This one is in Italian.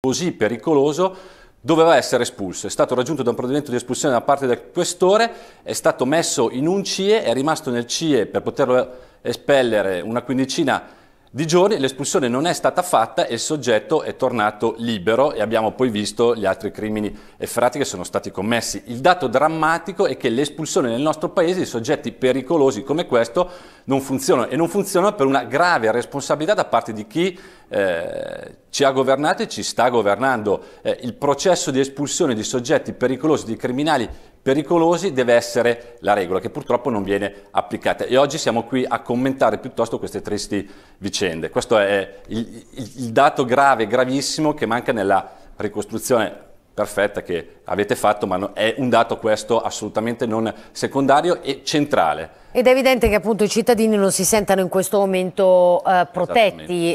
così pericoloso doveva essere espulso. È stato raggiunto da un provvedimento di espulsione da parte del questore, è stato messo in un CIE, è rimasto nel CIE per poterlo espellere una quindicina di di giorni l'espulsione non è stata fatta e il soggetto è tornato libero e abbiamo poi visto gli altri crimini efferati che sono stati commessi. Il dato drammatico è che l'espulsione nel nostro paese di soggetti pericolosi come questo non funziona e non funziona per una grave responsabilità da parte di chi eh, ci ha governato e ci sta governando. Eh, il processo di espulsione di soggetti pericolosi, di criminali pericolosi deve essere la regola che purtroppo non viene applicata e oggi siamo qui a commentare piuttosto queste tristi vicende. Questo è il, il dato grave, gravissimo che manca nella ricostruzione perfetta che avete fatto, ma è un dato questo assolutamente non secondario e centrale. Ed è evidente che appunto i cittadini non si sentano in questo momento eh, protetti.